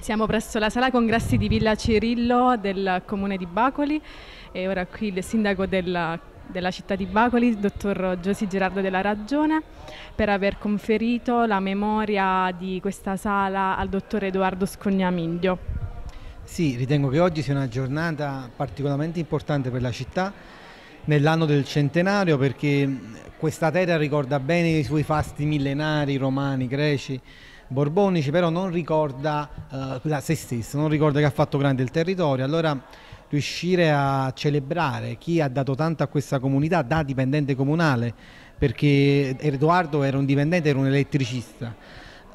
Siamo presso la sala congressi di Villa Cirillo del comune di Bacoli e ora qui il sindaco della, della città di Bacoli, dottor Giosi Gerardo della Ragione, per aver conferito la memoria di questa sala al dottor Edoardo Scognamiglio. Sì, ritengo che oggi sia una giornata particolarmente importante per la città nell'anno del centenario perché questa terra ricorda bene i suoi fasti millenari romani, greci Borbonici, però non ricorda eh, la, se stesso, non ricorda che ha fatto grande il territorio. Allora riuscire a celebrare chi ha dato tanto a questa comunità da dipendente comunale, perché Edoardo era un dipendente, era un elettricista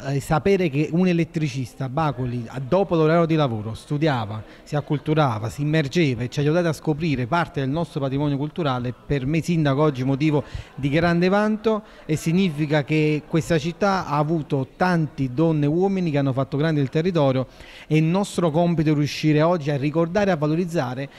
eh, sapere che un elettricista, Bacoli, dopo l'orario di lavoro studiava, si acculturava, si immergeva e ci ha aiutato a scoprire parte del nostro patrimonio culturale, per me sindaco oggi motivo di grande vanto e significa che questa città ha avuto tanti donne e uomini che hanno fatto grande il territorio e il nostro compito è riuscire oggi a ricordare e a valorizzare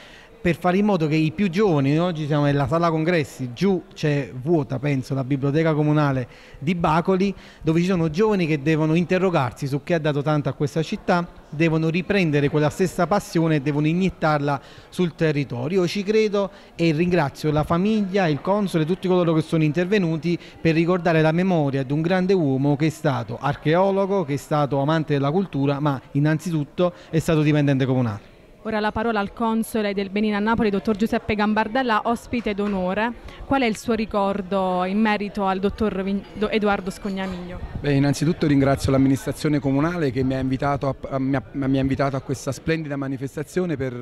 per fare in modo che i più giovani, no? oggi siamo nella sala congressi, giù c'è vuota penso la biblioteca comunale di Bacoli, dove ci sono giovani che devono interrogarsi su chi ha dato tanto a questa città, devono riprendere quella stessa passione e devono iniettarla sul territorio. Io ci credo e ringrazio la famiglia, il console, tutti coloro che sono intervenuti per ricordare la memoria di un grande uomo che è stato archeologo, che è stato amante della cultura, ma innanzitutto è stato dipendente comunale. Ora la parola al console del Benin a Napoli, dottor Giuseppe Gambardella, ospite d'onore. Qual è il suo ricordo in merito al dottor Edoardo Scognamiglio? Beh, innanzitutto ringrazio l'amministrazione comunale che mi ha invitato a, a, mi ha, mi ha invitato a questa splendida manifestazione per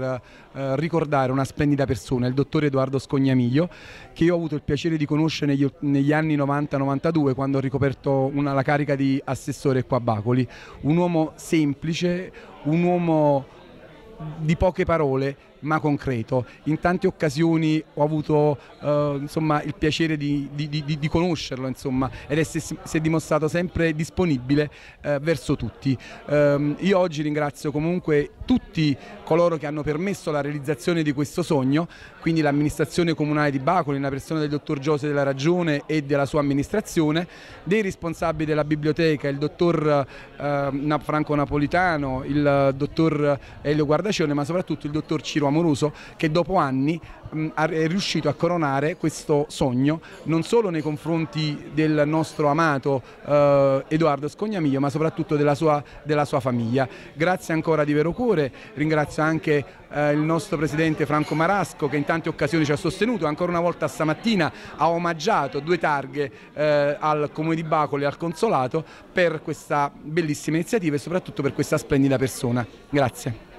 uh, ricordare una splendida persona, il dottor Edoardo Scognamiglio, che io ho avuto il piacere di conoscere negli, negli anni 90-92 quando ho ricoperto una, la carica di assessore qua a Bacoli. Un uomo semplice, un uomo di poche parole ma concreto. In tante occasioni ho avuto eh, insomma, il piacere di, di, di, di conoscerlo insomma, ed si, si, è dimostrato sempre disponibile eh, verso tutti. Eh, io oggi ringrazio comunque tutti coloro che hanno permesso la realizzazione di questo sogno, quindi l'amministrazione comunale di Bacoli, nella persona del dottor Giose della Ragione e della sua amministrazione, dei responsabili della biblioteca, il dottor eh, Franco Napolitano, il dottor Elio Guardaciano, Bracione ma soprattutto il dottor Ciro Amoroso che dopo anni mh, mm, è riuscito a coronare questo sogno non solo nei confronti del nostro amato eh, Edoardo Scognamiglio ma soprattutto della sua, della sua, famiglia. Grazie ancora di vero cuore, ringrazio anche eh, il nostro presidente Franco Marasco che in tante occasioni ci ha sostenuto, ancora una volta stamattina ha omaggiato due targhe eh, al Comune di Bacoli e al Consolato per questa bellissima iniziativa e soprattutto per questa splendida persona. Grazie.